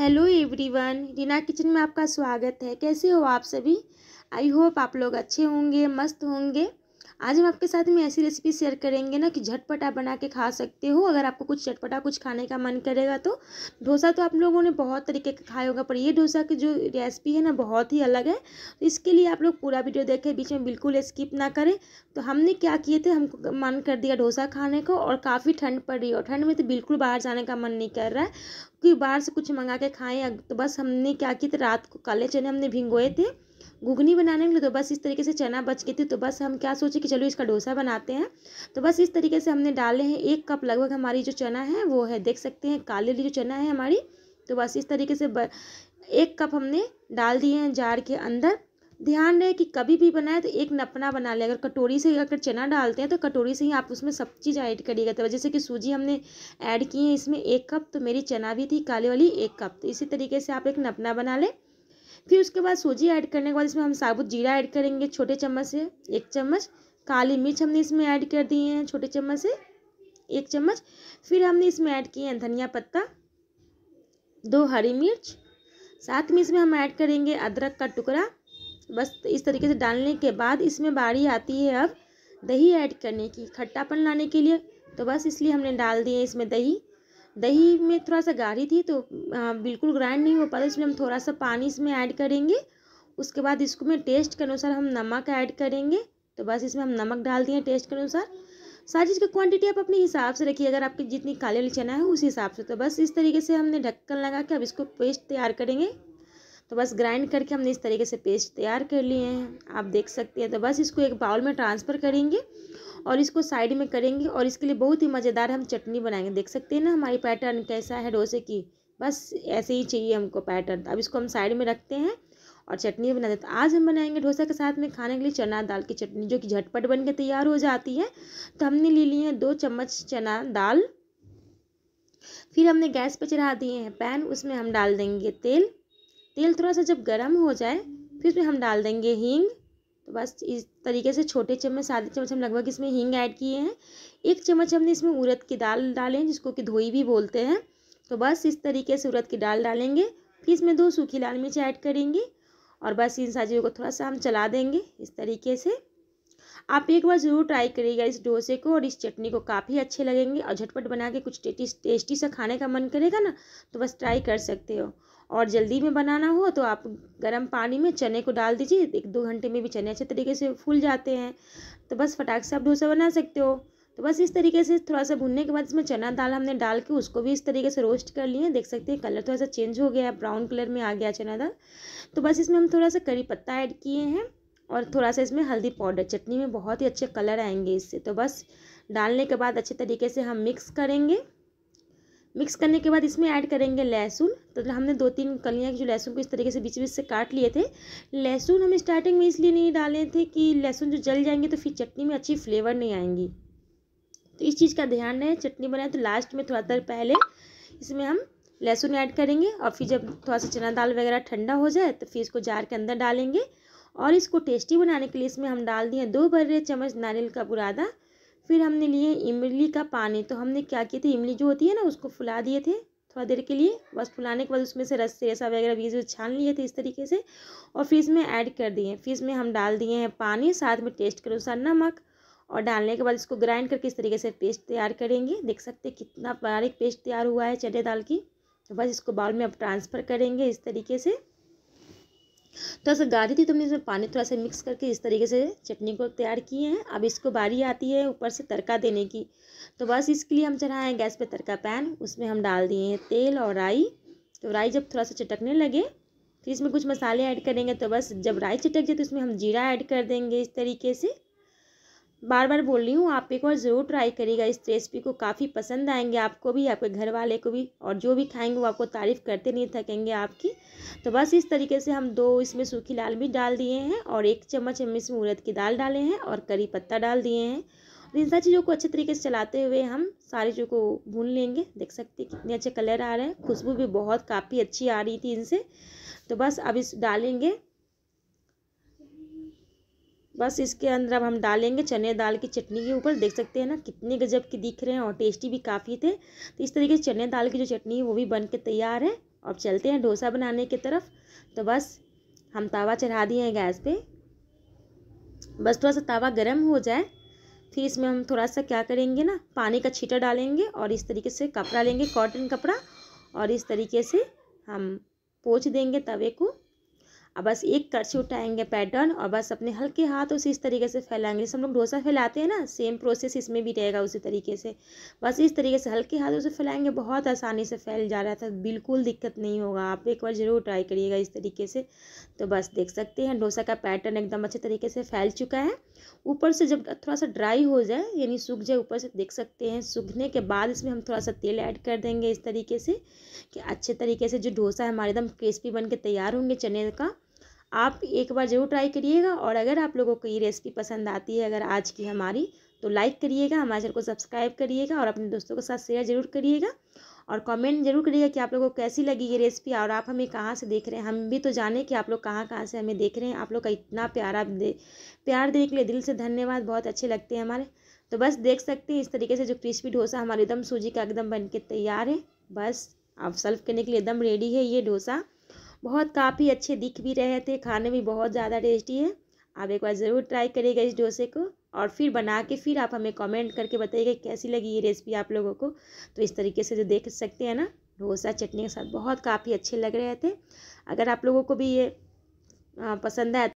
hello everyone Reena kitchen में आपका स्वागत है कैसे हो आप सभी आई होप आप लोग अच्छे होंगे मस्त होंगे आज हम आपके साथ में ऐसी रेसिपी शेयर करेंगे ना कि झटपट आप बना के खा सकते हो अगर आपको कुछ चटपटा कुछ खाने का मन करेगा तो डोसा तो आप लोगों ने बहुत तरीके का खाया होगा पर ये डोसा की जो रेसिपी है ना बहुत ही अलग है तो इसके लिए आप लोग पूरा वीडियो देखें बीच में बिल्कुल स्किप ना करें तो हमने क्या किए थे हमको मन कर दिया डोसा खाने को और काफ़ी ठंड पड़ रही है और ठंड में तो बिल्कुल बाहर जाने का मन नहीं कर रहा है क्योंकि बाहर से कुछ मंगा के खाएँ तो बस हमने क्या किया था रात को काले चने हमने भिंगोए थे घुगनी बनाने के लिए तो बस इस तरीके से चना बच गई थी तो बस हम क्या सोचे कि चलो इसका डोसा बनाते हैं तो बस इस तरीके से हमने डाले हैं एक कप लगभग हमारी जो चना है वो है देख सकते हैं काले जो चना है हमारी तो बस इस तरीके से एक कप हमने डाल दिए हैं जार के अंदर ध्यान रहे कि कभी भी बनाए तो एक नपना बना लें अगर कटोरी से अगर चना डालते हैं तो कटोरी से ही आप उसमें सब चीज़ ऐड करिएगा तो जैसे कि सूजी हमने ऐड की है इसमें एक कप तो मेरी चना भी थी काले वाली एक कप तो इसी तरीके से आप एक नपना बना लें फिर उसके बाद सूजी ऐड करने के बाद इसमें हम साबुत जीरा ऐड करेंगे छोटे चम्मच से एक चम्मच काली मिर्च हमने इसमें ऐड कर दिए हैं छोटे चम्मच से एक चम्मच फिर हमने इसमें ऐड किए हैं धनिया पत्ता दो हरी मिर्च साथ में इसमें हम ऐड करेंगे अदरक का टुकड़ा बस इस तरीके से डालने के बाद इसमें बारी आती है अब दही ऐड करने की खट्टापन लाने के लिए तो बस इसलिए हमने डाल दिए इसमें दही दही में थोड़ा सा गाढ़ी थी तो बिल्कुल ग्राइंड नहीं हो पाता इसलिए हम थोड़ा सा पानी इसमें ऐड करेंगे उसके बाद इसको में टेस्ट के अनुसार हम नमक ऐड करेंगे तो बस इसमें हम नमक डाल दिए टेस्ट के अनुसार सारी चीज़ की क्वांटिटी आप अपने हिसाब से रखिए अगर आपकी जितनी काले वाली चना है उस हिसाब से तो बस इस तरीके से हमने ढक्कन लगा के अब इसको पेस्ट तैयार करेंगे तो बस ग्राइंड करके हमने इस तरीके से पेस्ट तैयार कर लिए हैं आप देख सकते हैं तो बस इसको एक बाउल में ट्रांसफ़र करेंगे और इसको साइड में करेंगे और इसके लिए बहुत ही मज़ेदार हम चटनी बनाएंगे देख सकते हैं ना हमारी पैटर्न कैसा है डोसे की बस ऐसे ही चाहिए हमको पैटर्न अब इसको हम साइड में रखते हैं और चटनी बना देते आज हम बनाएंगे डोसा के साथ में खाने के लिए चना दाल की चटनी जो कि झटपट बन के तैयार हो जाती है तो हमने ले ली है दो चम्मच चना दाल फिर हमने गैस पर चढ़ा दिए हैं पैन उसमें हम डाल देंगे तेल तेल थोड़ा सा जब गर्म हो जाए फिर उसमें हम डाल देंगे हींग तो बस इस तरीके से छोटे चम्मच सादे चम्मच हम लगभग इसमें हींग ऐड किए हैं एक चम्मच हमने इसमें उड़द की दाल डाले हैं जिसको कि धोई भी बोलते हैं तो बस इस तरीके से उड़द की दाल डालेंगे फिर इसमें दो सूखी लाल मिर्च ऐड करेंगे और बस इन साजियों को थोड़ा सा हम चला देंगे इस तरीके से आप एक बार ज़रूर ट्राई करिएगा इस डोसे को और इस चटनी को काफ़ी अच्छे लगेंगे और झटपट बना के कुछ टेस्टी टेस्टी सा खाने का मन करेगा ना तो बस ट्राई कर सकते हो और जल्दी में बनाना हो तो आप गर्म पानी में चने को डाल दीजिए एक दो घंटे में भी चने अच्छे तरीके से फूल जाते हैं तो बस फटाक से आप डोसा बना सकते हो तो बस इस तरीके से थोड़ा सा भुनने के बाद इसमें चना दाल हमने डाल के उसको भी इस तरीके से रोस्ट कर लिए देख सकते हैं कलर थोड़ा सा चेंज हो गया है ब्राउन कलर में आ गया चना दाल तो बस इसमें हम थोड़ा सा करी पत्ता ऐड किए हैं और थोड़ा सा इसमें हल्दी पाउडर चटनी में बहुत ही अच्छे कलर आएंगे इससे तो बस डालने के बाद अच्छे तरीके से हम मिक्स करेंगे मिक्स करने के बाद इसमें ऐड करेंगे लहसुन तो हमने दो तीन कलियाँ की जो लहसुन को इस तरीके से बीच बीच से काट लिए थे लहसुन हम स्टार्टिंग में इसलिए नहीं डाले थे कि लहसुन जो जल जाएंगे तो फिर चटनी में अच्छी फ्लेवर नहीं आएंगी तो इस चीज़ का ध्यान रहे चटनी बनाए तो लास्ट में थोड़ा देर पहले इसमें हम लहसुन ऐड करेंगे और फिर जब थोड़ा सा चना दाल वगैरह ठंडा हो जाए तो फिर इसको जार के अंदर डालेंगे और इसको टेस्टी बनाने के लिए इसमें हम डाल दिए दो बर्रे चम्मच नारियल का बुरादा फिर हमने लिए इमली का पानी तो हमने क्या किए थे इमली जो होती है ना उसको फुला दिए थे थोड़ा देर के लिए बस फुलाने के बाद उसमें से रस रेसा वगैरह बीज छान लिए थे इस तरीके से और फिर इसमें ऐड कर दिए फिर इसमें हम डाल दिए हैं पानी साथ में टेस्ट के अनुसार नमक और डालने के बाद इसको ग्राइंड करके इस तरीके से पेस्ट तैयार करेंगे देख सकते कितना बारीक पेस्ट तैयार हुआ है चने दाल की तो बस इसको बाउल में अब ट्रांसफ़र करेंगे इस तरीके से थोड़ा सा गाढ़ी थी तो हमने इसमें पानी थोड़ा सा मिक्स करके इस तरीके से चटनी को तैयार किए हैं अब इसको बारी आती है ऊपर से तड़का देने की तो बस इसके लिए हम चढ़ाए हैं गैस पर तड़का पैन उसमें हम डाल दिए हैं तेल और राई तो राई जब थोड़ा सा चटकने लगे फिर इसमें कुछ मसाले ऐड करेंगे तो बस जब राई चटक जाए तो इसमें हम जीरा ऐड कर देंगे इस तरीके से बार बार बोल रही हूँ आप एक बार ज़रूर ट्राई करिएगा इस रेसिपी को काफ़ी पसंद आएंगे आपको भी आपके घर वाले को भी और जो भी खाएंगे वो आपको तारीफ़ करते नहीं थकेंगे आपकी तो बस इस तरीके से हम दो इसमें सूखी लाल मिर्च डाल दिए हैं और एक चम्मच हम इसमें उड़द की दाल डाले हैं और करी पत्ता डाल दिए हैं और इन सारी चीज़ों को अच्छे तरीके से चलाते हुए हम सारी चीज़ों को भून लेंगे देख सकते हैं कितने अच्छे कलर आ रहे हैं खुशबू भी बहुत काफ़ी अच्छी आ रही थी इनसे तो बस अब इस डालेंगे बस इसके अंदर अब हम डालेंगे चने दाल की चटनी के ऊपर देख सकते हैं ना कितने गजब के दिख रहे हैं और टेस्टी भी काफ़ी थे तो इस तरीके से चने दाल की जो चटनी है वो भी बन के तैयार है अब चलते हैं डोसा बनाने की तरफ तो बस हम तवा चढ़ा दिए हैं गैस पे बस थोड़ा सा तवा गर्म हो जाए फिर इसमें हम थोड़ा सा क्या करेंगे ना पानी का छीटा डालेंगे और इस तरीके से कपड़ा लेंगे कॉटन कपड़ा और इस तरीके से हम पोछ देंगे तवे को अब बस एक करछी उठाएंगे पैटर्न और बस अपने हल्के हाथ उसे इस तरीके से फैलाएंगे जैसे हम लोग डोसा फैलाते हैं ना सेम प्रोसेस इसमें भी रहेगा उसी तरीके से बस इस तरीके से हल्के हाथ उसे फैलाएंगे बहुत आसानी से फैल जा रहा था बिल्कुल दिक्कत नहीं होगा आप एक बार ज़रूर ट्राई करिएगा इस तरीके से तो बस देख सकते हैं डोसा का पैटर्न एकदम अच्छे तरीके से फैल चुका है ऊपर से जब थोड़ा सा ड्राई हो जाए यानी सूख जाए ऊपर से देख सकते हैं सूखने के बाद इसमें हम थोड़ा सा तेल ऐड कर देंगे इस तरीके से कि अच्छे तरीके से जो डोसा है हमारे एकदम क्रिस्पी बन के तैयार होंगे चने का आप एक बार ज़रूर ट्राई करिएगा और अगर आप लोगों को ये रेसिपी पसंद आती है अगर आज की हमारी तो लाइक करिएगा हमारे चैनल को सब्सक्राइब करिएगा और अपने दोस्तों के साथ शेयर जरूर करिएगा और कमेंट जरूर करिएगा कि आप लोगों को कैसी लगी ये रेसिपी और आप हमें कहाँ से देख रहे हैं हम भी तो जाने कि आप लोग कहाँ कहाँ से हमें देख रहे हैं आप लोग का इतना प्यारा दे प्यार देने के लिए दिल से धन्यवाद बहुत अच्छे लगते हैं हमारे तो बस देख सकते हैं इस तरीके से जो क्रिस्पी डोसा हमारे एकदम सूजी का एकदम बन के तैयार है बस आप सर्व करने के लिए एकदम रेडी है ये डोसा बहुत काफ़ी अच्छे दिख भी रहे थे खाने में बहुत ज़्यादा टेस्टी है आप एक बार ज़रूर ट्राई करिएगा इस डोसे को और फिर बना के फिर आप हमें कमेंट करके बताइएगा कैसी लगी ये रेसिपी आप लोगों को तो इस तरीके से जो देख सकते हैं ना डोसा चटनी के साथ बहुत काफ़ी अच्छे लग रहे थे अगर आप लोगों को भी ये पसंद आया